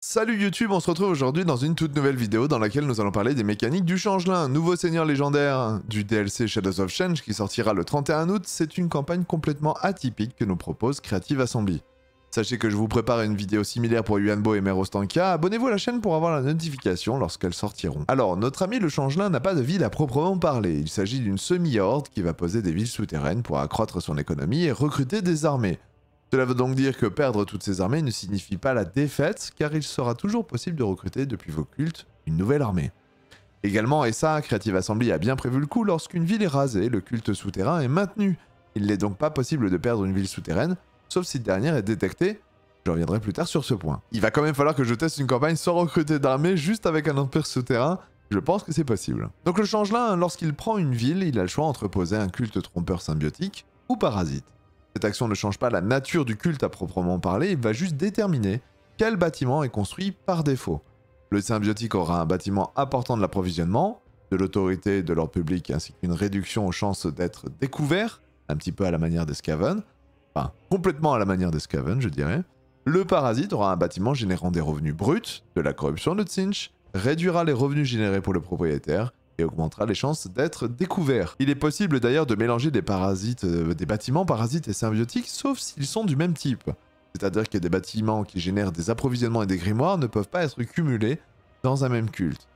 Salut YouTube, on se retrouve aujourd'hui dans une toute nouvelle vidéo dans laquelle nous allons parler des mécaniques du Changelin, nouveau seigneur légendaire du DLC Shadows of Change qui sortira le 31 août, c'est une campagne complètement atypique que nous propose Creative Assembly. Sachez que je vous prépare une vidéo similaire pour Yuanbo et Merostanka, abonnez-vous à la chaîne pour avoir la notification lorsqu'elles sortiront. Alors, notre ami le Changelin n'a pas de ville à proprement parler, il s'agit d'une semi-horde qui va poser des villes souterraines pour accroître son économie et recruter des armées. Cela veut donc dire que perdre toutes ces armées ne signifie pas la défaite, car il sera toujours possible de recruter depuis vos cultes une nouvelle armée. Également, et ça, Creative Assembly a bien prévu le coup, lorsqu'une ville est rasée, le culte souterrain est maintenu. Il n'est donc pas possible de perdre une ville souterraine, sauf si dernière est détectée. Je reviendrai plus tard sur ce point. Il va quand même falloir que je teste une campagne sans recruter d'armée, juste avec un empire souterrain. Je pense que c'est possible. Donc le là, hein, lorsqu'il prend une ville, il a le choix entre poser un culte trompeur symbiotique ou parasite. Cette action ne change pas la nature du culte à proprement parler, il va juste déterminer quel bâtiment est construit par défaut. Le symbiotique aura un bâtiment apportant de l'approvisionnement, de l'autorité de l'ordre public ainsi qu'une réduction aux chances d'être découvert, un petit peu à la manière des Scaven, enfin complètement à la manière des Scaven je dirais. Le parasite aura un bâtiment générant des revenus bruts, de la corruption de Tsinch, réduira les revenus générés pour le propriétaire et augmentera les chances d'être découvert. Il est possible d'ailleurs de mélanger des parasites, euh, des bâtiments parasites et symbiotiques, sauf s'ils sont du même type. C'est-à-dire que des bâtiments qui génèrent des approvisionnements et des grimoires ne peuvent pas être cumulés dans un même culte.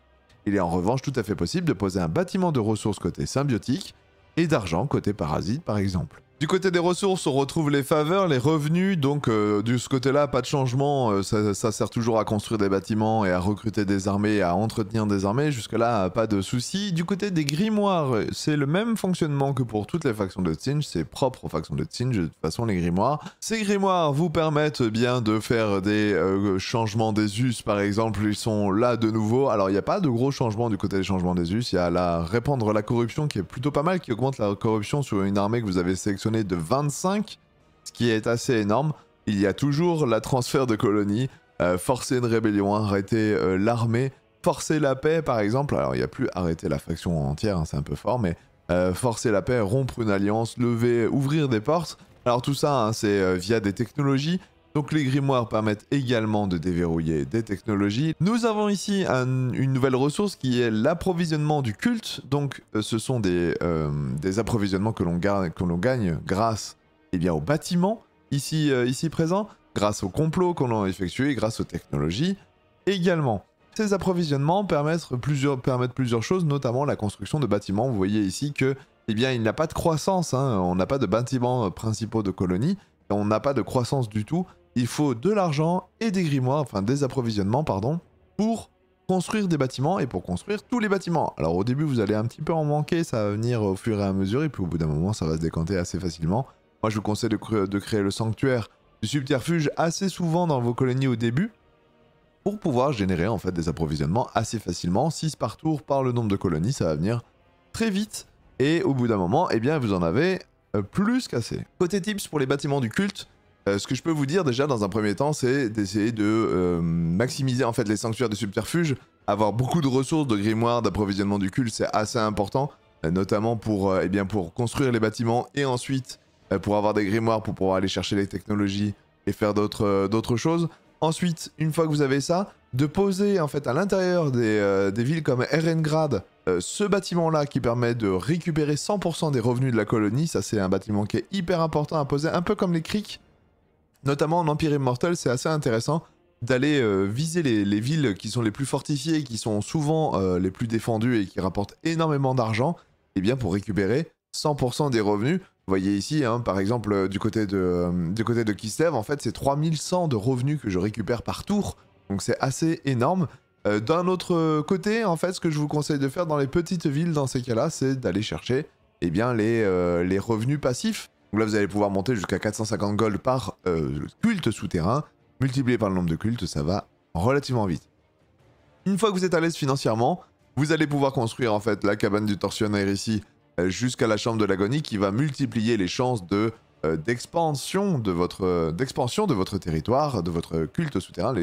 Il est en revanche tout à fait possible de poser un bâtiment de ressources côté symbiotique et d'argent côté parasite par exemple. Du côté des ressources, on retrouve les faveurs, les revenus. Donc, euh, du ce côté-là, pas de changement. Euh, ça, sert toujours à construire des bâtiments et à recruter des armées à entretenir des armées. Jusque-là, pas de souci. Du côté des grimoires, euh, c'est le même fonctionnement que pour toutes les factions de Tinge. C'est propre aux factions de Tinge. De toute façon, les grimoires. Ces grimoires vous permettent bien de faire des changements des us, par exemple. Ils sont là de nouveau. Alors, il n'y a pas de gros changements du côté des changements des us. Il y a la répandre la corruption qui est plutôt pas mal, qui augmente la corruption sur une armée que vous avez sélectionnée de 25, ce qui est assez énorme. Il y a toujours la transfert de colonies, euh, forcer une rébellion, arrêter euh, l'armée, forcer la paix par exemple. Alors il n'y a plus arrêter la faction entière, hein, c'est un peu fort, mais euh, forcer la paix, rompre une alliance, lever, ouvrir des portes. Alors tout ça, hein, c'est via des technologies donc les grimoires permettent également de déverrouiller des technologies. Nous avons ici une nouvelle ressource qui est l'approvisionnement du culte. Donc euh, ce sont des, euh, des approvisionnements que l'on gagne grâce eh bien, aux bâtiments ici, euh, ici présents, grâce aux complots qu'on a effectués, grâce aux technologies également. Ces approvisionnements permettent plusieurs, permettent plusieurs choses, notamment la construction de bâtiments. Vous voyez ici que, eh bien, il n'y a pas de croissance. Hein. On n'a pas de bâtiments principaux de colonies. On n'a pas de croissance du tout il faut de l'argent et des grimoires, enfin des approvisionnements, pardon, pour construire des bâtiments et pour construire tous les bâtiments. Alors au début, vous allez un petit peu en manquer, ça va venir au fur et à mesure, et puis au bout d'un moment, ça va se décanter assez facilement. Moi, je vous conseille de, créer le sanctuaire du subterfuge assez souvent dans vos colonies au début, pour pouvoir générer en fait des approvisionnements assez facilement. 6 par tour par le nombre de colonies, ça va venir très vite. Et au bout d'un moment, eh bien, vous en avez euh, plus qu'assez. Côté tips pour les bâtiments du culte, euh, ce que je peux vous dire déjà dans un premier temps, c'est d'essayer de euh, maximiser en fait les sanctuaires de subterfuge. Avoir beaucoup de ressources de grimoire, d'approvisionnement du cul, c'est assez important, euh, notamment pour, et eh bien, pour construire les bâtiments et ensuite pour avoir des grimoires pour pouvoir aller chercher les technologies et faire d'autres choses. Ensuite, une fois que vous avez ça, de poser en fait à l'intérieur des, des, villes comme Erengrad, ce bâtiment-là qui permet de récupérer 100% des revenus de la colonie, ça c'est un bâtiment qui est hyper important à poser, un peu comme les criques, Notamment en Empire Immortal, c'est assez intéressant d'aller euh, viser les, villes qui sont les plus fortifiées, qui sont souvent euh, les plus défendues et qui rapportent énormément d'argent, et eh bien pour récupérer 100% des revenus. Vous voyez ici, hein, par exemple, euh, du côté de, du côté de en fait, c'est 3100 de revenus que je récupère par tour, donc c'est assez énorme. D'un autre côté, en fait, ce que je vous conseille de faire dans les petites villes dans ces cas-là, c'est d'aller chercher eh bien, les, les revenus passifs donc là, vous allez pouvoir monter jusqu'à 450 gold par euh, culte souterrain. Multiplié par le nombre de cultes, ça va relativement vite. Une fois que vous êtes à l'aise financièrement, vous allez pouvoir construire en fait la cabane du tortionnaire ici euh, jusqu'à la chambre de l'agonie qui va multiplier les chances de euh, d'expansion de votre de votre territoire, de votre culte souterrain.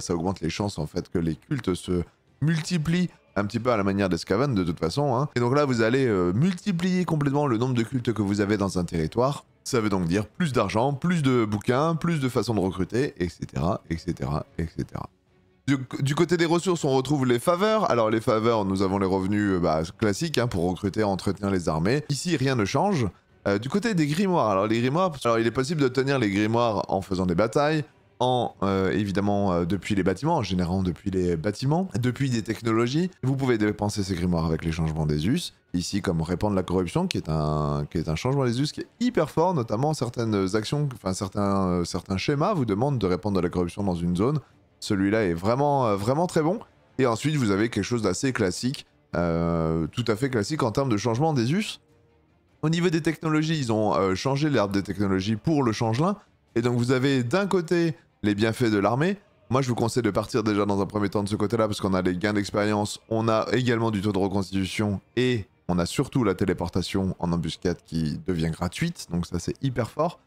ça augmente les chances en fait que les cultes se multiplient un petit peu à la manière d'Escavan de toute façon. Hein. Et donc là, vous allez euh, multiplier complètement le nombre de cultes que vous avez dans un territoire. Ça veut donc dire plus d'argent, plus de bouquins, plus de façons de recruter, etc., etc., etc. Du, côté des ressources, on retrouve les faveurs. Alors les faveurs, nous avons les revenus euh, bah, classiques hein, pour recruter, entretenir les armées. Ici, rien ne change. Euh, du côté des grimoires, alors les grimoires, alors il est possible de tenir les grimoires en faisant des batailles, euh, évidemment euh, depuis les bâtiments, en générant depuis les bâtiments, depuis des technologies. Vous pouvez dépenser ces grimoires avec les changements des us. Ici, comme répandre la corruption, qui est un, qui est un changement des us qui est hyper fort, notamment certaines actions, enfin certains, euh, certains schémas vous demandent de répandre de la corruption dans une zone. Celui-là est vraiment, vraiment très bon. Et ensuite, vous avez quelque chose d'assez classique, tout à fait classique en termes de changement des us. Au niveau des technologies, ils ont changé l'herbe des technologies pour le changelin. Et donc vous avez d'un côté les bienfaits de l'armée. Moi, je vous conseille de partir déjà dans un premier temps de ce côté-là, parce qu'on a les gains d'expérience, on a également du taux de reconstitution, et on a surtout la téléportation en embuscade qui devient gratuite, donc ça c'est hyper fort.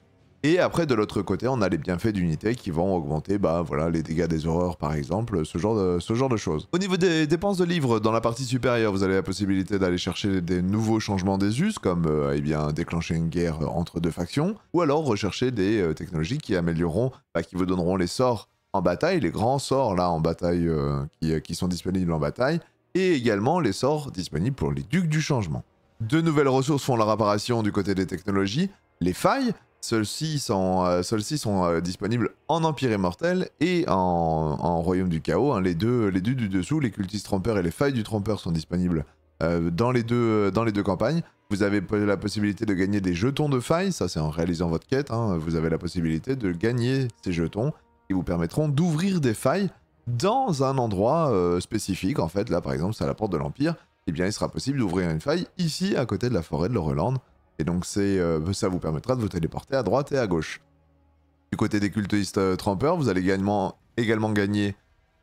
Et après, de l'autre côté, on a les bienfaits d'unité qui vont augmenter bah, voilà, les dégâts des horreurs, par exemple, ce genre, de, ce genre de choses. Au niveau des dépenses de livres, dans la partie supérieure, vous avez la possibilité d'aller chercher des nouveaux changements des us, comme euh, eh bien, déclencher une guerre entre deux factions, ou alors rechercher des euh, technologies qui amélioreront, bah, qui vous donneront les sorts en bataille, les grands sorts là en bataille euh, qui, qui sont disponibles en bataille, et également les sorts disponibles pour les ducs du changement. De nouvelles ressources font leur apparition du côté des technologies, les failles, celles-ci sont, euh, euh, disponibles en Empire Immortel et en, Royaume du Chaos. Hein. les, deux, du dessous, les cultistes trompeurs et les failles du trompeur sont disponibles euh, dans, les deux, campagnes. Vous avez la possibilité de gagner des jetons de failles. ça c'est en réalisant votre quête. Hein. vous avez la possibilité de gagner ces jetons qui vous permettront d'ouvrir des failles dans un endroit spécifique. En fait, là par exemple, c'est à la porte de l'Empire. Eh bien, il sera possible d'ouvrir une faille ici, à côté de la forêt de l'Oreland. Et donc euh, ça vous permettra de vous téléporter à droite et à gauche. Du côté des cultistes euh, trompeurs, vous allez également, gagner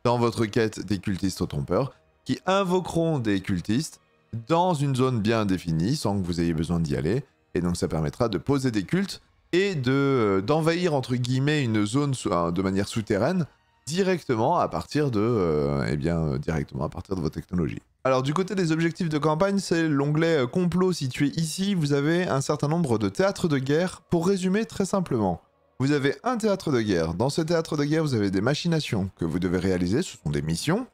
dans votre quête des cultistes trompeurs, qui invoqueront des cultistes dans une zone bien définie, sans que vous ayez besoin d'y aller. Et donc ça permettra de poser des cultes et euh, d'envahir, de, entre guillemets, une zone de manière souterraine, directement à partir de, euh, eh bien, euh, directement à partir de vos technologies. Alors du côté des objectifs de campagne, c'est l'onglet euh, complot situé ici, vous avez un certain nombre de théâtres de guerre. Pour résumer très simplement, vous avez un théâtre de guerre. Dans ce théâtre de guerre, vous avez des machinations que vous devez réaliser, ce sont des missions.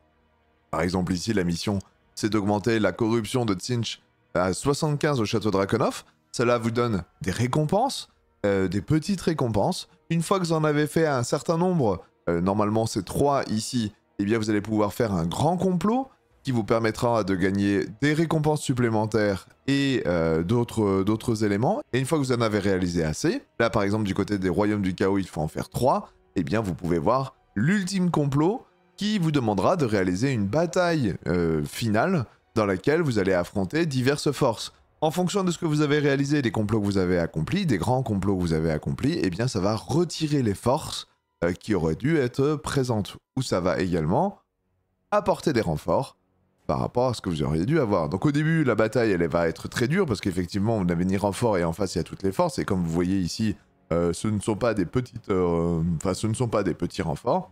Par exemple ici, la mission, c'est d'augmenter la corruption de Tsinch à 75 au château Drakonov. Cela vous donne des récompenses, des petites récompenses. Une fois que vous en avez fait un certain nombre euh, normalement ces 3 ici, eh bien vous allez pouvoir faire un grand complot qui vous permettra de gagner des récompenses supplémentaires et euh, d'autres éléments. Et une fois que vous en avez réalisé assez, là par exemple du côté des royaumes du chaos il faut en faire 3, eh bien vous pouvez voir l'ultime complot qui vous demandera de réaliser une bataille euh, finale dans laquelle vous allez affronter diverses forces. En fonction de ce que vous avez réalisé, des complots que vous avez accomplis, des grands complots que vous avez accomplis, eh bien ça va retirer les forces euh, qui aurait dû être présente, où ça va également apporter des renforts par rapport à ce que vous auriez dû avoir. Donc au début, la bataille, elle va être très dure, parce qu'effectivement, on n'avez ni renforts et en face, il y a toutes les forces, et comme vous voyez ici, euh, ce ne sont pas des petites... Euh, enfin, ce ne sont pas des petits renforts.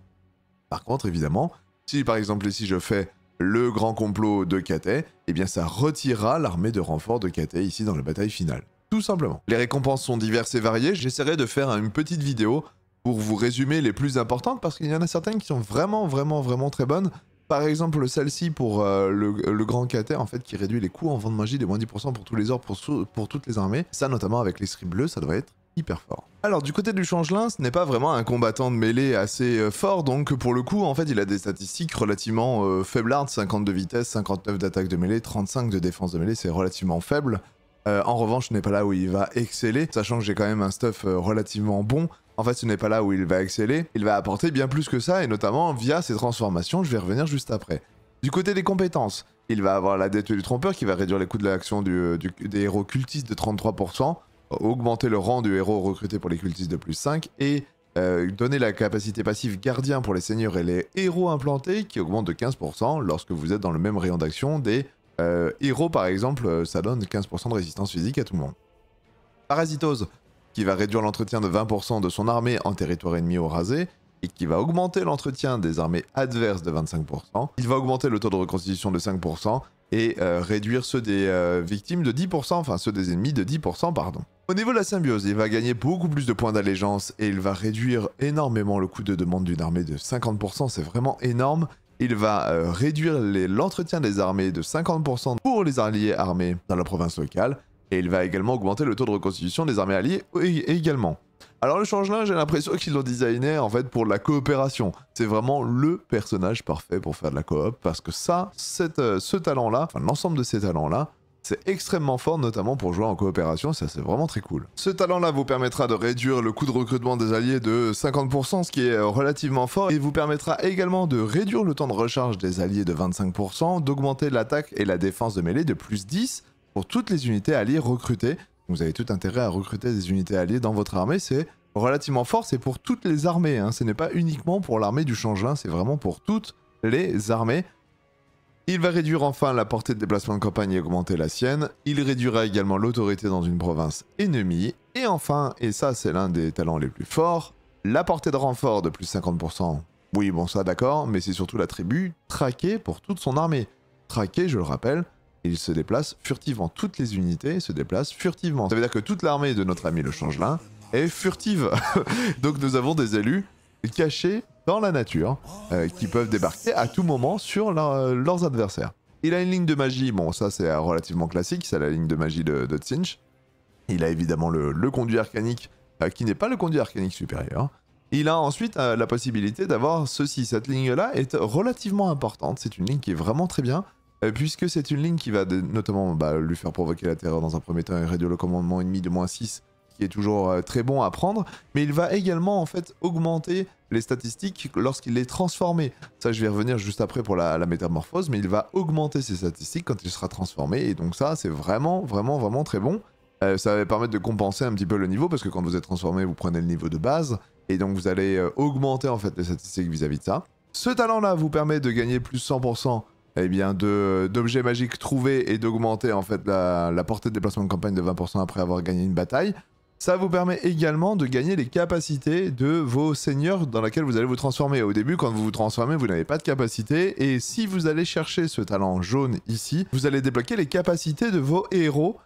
Par contre, évidemment, si par exemple ici je fais le grand complot de Katay, eh bien ça retirera l'armée de renforts de Katay ici dans la bataille finale. Tout simplement. Les récompenses sont diverses et variées, j'essaierai de faire une petite vidéo pour vous résumer les plus importantes, parce qu'il y en a certaines qui sont vraiment, vraiment, vraiment très bonnes. Par exemple, celle-ci pour euh, le, grand cathé en fait, qui réduit les coûts en vente magie de moins 10% pour tous les ors, pour, pour toutes les armées. Ça, notamment avec les scribes bleus, ça devrait être hyper fort. Alors du côté du changelin, ce n'est pas vraiment un combattant de mêlée assez euh, fort, donc pour le coup, en fait, il a des statistiques relativement faibles. Euh, faiblardes, 52 de vitesse, 59 d'attaque de mêlée, 35 de défense de mêlée, c'est relativement faible. Euh, en revanche, ce n'est pas là où il va exceller, sachant que j'ai quand même un stuff euh, relativement bon. En fait, ce n'est pas là où il va exceller. Il va apporter bien plus que ça, et notamment via ses transformations. Je vais revenir juste après. Du côté des compétences, il va avoir la dette du trompeur qui va réduire les coûts de l'action euh, des héros cultistes de 33%, augmenter le rang du héros recruté pour les cultistes de plus 5, et donner la capacité passive gardien pour les seigneurs et les héros implantés qui augmente de 15% lorsque vous êtes dans le même rayon d'action des euh, par exemple, euh, ça donne 15% de résistance physique à tout le monde. Parasitose, qui va réduire l'entretien de 20% de son armée en territoire ennemi au rasé, et qui va augmenter l'entretien des armées adverses de 25%. Il va augmenter le taux de reconstitution de 5% et euh, réduire ceux des victimes de 10%, enfin ceux des ennemis de 10%, pardon. Au niveau de la symbiose, il va gagner beaucoup plus de points d'allégeance et il va réduire énormément le coût de demande d'une armée de 50%, c'est vraiment énorme. Il va euh, réduire l'entretien des armées de 50% pour les alliés armés dans la province locale, et il va également augmenter le taux de reconstitution des armées alliées également. Alors le changelin, j'ai l'impression qu'ils l'ont designé en fait pour la coopération. C'est vraiment le personnage parfait pour faire de la coop parce que ça, euh, ce talent-là, enfin l'ensemble de ces talents-là, c'est extrêmement fort, notamment pour jouer en coopération, ça c'est vraiment très cool. Ce talent-là vous permettra de réduire le coût de recrutement des alliés de 50%, ce qui est euh, relativement fort, et vous permettra également de réduire le temps de recharge des alliés de 25%, d'augmenter l'attaque et la défense de mêlée de plus 10 pour toutes les unités alliées recrutées. Vous avez tout intérêt à recruter des unités alliées dans votre armée, c'est relativement fort, c'est pour toutes les armées, hein. ce n'est pas uniquement pour l'armée du changelin, c'est vraiment pour toutes les armées. Il va réduire enfin la portée de déplacement de campagne et augmenter la sienne. Il réduira également l'autorité dans une province ennemie. Et enfin, et ça c'est l'un des talents les plus forts, la portée de renfort de plus 50%. Oui, bon ça d'accord, mais c'est surtout la tribu traquée pour toute son armée. Traquée, je le rappelle, il se déplace furtivement. Toutes les unités se déplacent furtivement. Ça veut dire que toute l'armée de notre ami le Changelin est furtive. Donc nous avons des élus cachés dans la nature euh, qui peuvent débarquer à tout moment sur euh, leurs adversaires. Il a une ligne de magie, bon ça c'est euh, relativement classique, c'est la ligne de magie de, de Il a évidemment le, conduit arcanique qui n'est pas le conduit arcanique supérieur. Il a ensuite la possibilité d'avoir ceci. Cette ligne-là est relativement importante. C'est une ligne qui est vraiment très bien, puisque c'est une ligne qui va notamment bah, lui faire provoquer la terreur dans un premier temps et réduire le commandement ennemi de moins 6 qui est toujours euh, très bon à prendre, mais il va également en fait augmenter les statistiques lorsqu'il est transformé. Ça, je vais revenir juste après pour la, métamorphose, mais il va augmenter ses statistiques quand il sera transformé, et donc ça, c'est vraiment, vraiment, vraiment très bon. Euh, ça va permettre de compenser un petit peu le niveau, parce que quand vous êtes transformé, vous prenez le niveau de base, et donc vous allez euh, augmenter en fait les statistiques vis-à-vis de ça. Ce talent-là vous permet de gagner plus 100% eh bien, d'objets magiques trouvés et d'augmenter en fait la portée de déplacement de campagne de 20% après avoir gagné une bataille. Ça vous permet également de gagner les capacités de vos seigneurs dans laquelle vous allez vous transformer. Au début, quand vous vous transformez, vous n'avez pas de capacité. Et si vous allez chercher ce talent jaune ici, vous allez débloquer les capacités de vos héros.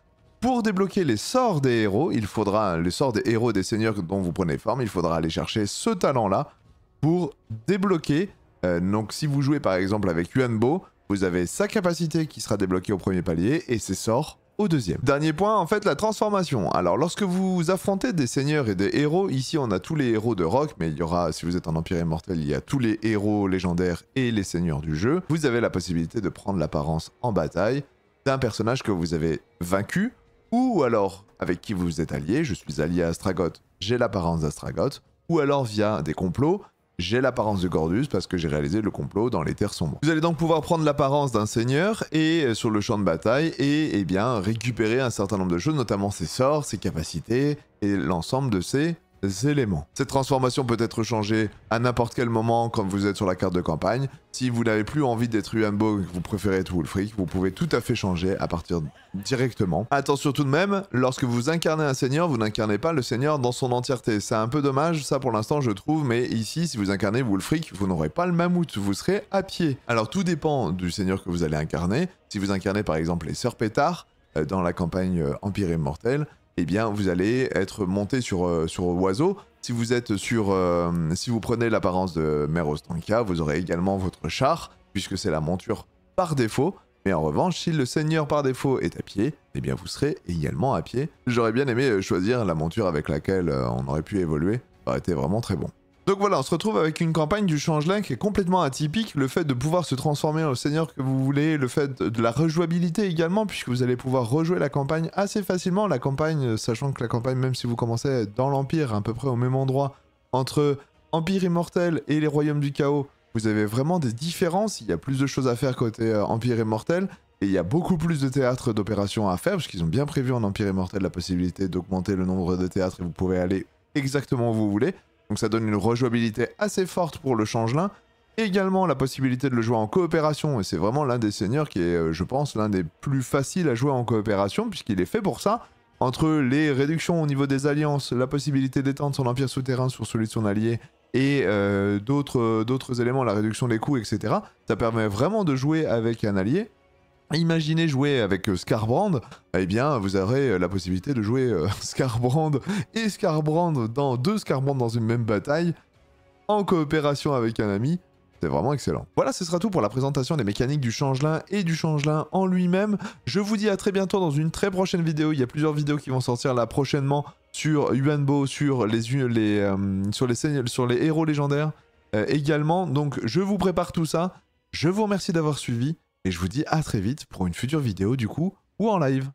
Pour débloquer les sorts des héros, il faudra, les sorts des héros des seigneurs dont vous prenez forme, il faudra aller chercher ce talent-là pour débloquer. Euh, donc si vous jouez par exemple avec Yuanbo, vous avez sa capacité qui sera débloquée au premier palier et ses sorts deuxième. Dernier point, en fait, la transformation. Alors, lorsque vous affrontez des seigneurs et des héros, ici on a tous les héros de rock, mais il y aura, si vous êtes en empire immortel, il y a tous les héros légendaires et les seigneurs du jeu, vous avez la possibilité de prendre l'apparence en bataille d'un personnage que vous avez vaincu, ou alors avec qui vous êtes allié, je suis allié à Astragoth, j'ai l'apparence d'Astragoth, ou alors via des complots, j'ai l'apparence de Gordus parce que j'ai réalisé le complot dans les terres sombres. Vous allez donc pouvoir prendre l'apparence d'un seigneur et euh, sur le champ de bataille et eh bien récupérer un certain nombre de choses, notamment ses sorts, ses capacités et l'ensemble de ses éléments. Cette transformation peut être changée à n'importe quel moment quand vous êtes sur la carte de campagne. Si vous n'avez plus envie d'être Uambo et que vous préférez être Wolfric, vous pouvez tout à fait changer à partir directement. Attention tout de même, lorsque vous incarnez un seigneur, vous n'incarnez pas le seigneur dans son entièreté. C'est un peu dommage, ça pour l'instant je trouve, mais ici, si vous incarnez Wolfric, vous n'aurez pas le mammouth, vous serez à pied. Alors tout dépend du seigneur que vous allez incarner. Si vous incarnez par exemple les sœurs pétards, euh, dans la campagne euh, Empire Immortel, eh bien, vous allez être monté sur, euh, sur Oiseau. Si vous êtes sur, euh, si vous prenez l'apparence de Merostanka vous aurez également votre char, puisque c'est la monture par défaut. Mais en revanche, si le seigneur par défaut est à pied, eh bien vous serez également à pied. J'aurais bien aimé euh, choisir la monture avec laquelle on aurait pu évoluer. Ça aurait été vraiment très bon. Donc voilà, on se retrouve avec une campagne du Link qui est complètement atypique. Le fait de pouvoir se transformer en seigneur que vous voulez, le fait de la rejouabilité également, puisque vous allez pouvoir rejouer la campagne assez facilement. La campagne, sachant que la campagne, même si vous commencez dans l'Empire, à peu près au même endroit, entre Empire Immortel et les Royaumes du Chaos, vous avez vraiment des différences. Il y a plus de choses à faire côté euh, Empire Immortel. Et il y a beaucoup plus de théâtres d'opérations à faire, puisqu'ils ont bien prévu en Empire Immortel la possibilité d'augmenter le nombre de théâtres et vous pouvez aller exactement où vous voulez. Donc ça donne une rejouabilité assez forte pour le changelin. Également la possibilité de le jouer en coopération, et c'est vraiment l'un des seigneurs qui est, euh, je pense, l'un des plus faciles à jouer en coopération, puisqu'il est fait pour ça. Entre les réductions au niveau des alliances, la possibilité d'étendre son empire souterrain sur celui de son allié, et euh, d'autres éléments, la réduction des coûts, etc. Ça permet vraiment de jouer avec un allié. Imaginez jouer avec euh, Scarbrand, eh bien vous aurez euh, la possibilité de jouer euh, Scarbrand et Scarbrand dans deux Scarbrand dans une même bataille en coopération avec un ami. C'est vraiment excellent. Voilà, ce sera tout pour la présentation des mécaniques du changelin et du changelin en lui-même. Je vous dis à très bientôt dans une très prochaine vidéo. Il y a plusieurs vidéos qui vont sortir là prochainement sur Yuanbo, sur les, les, sur, les, sur les héros légendaires également. Donc je vous prépare tout ça. Je vous remercie d'avoir suivi et je vous dis à très vite pour une future vidéo du coup, ou en live.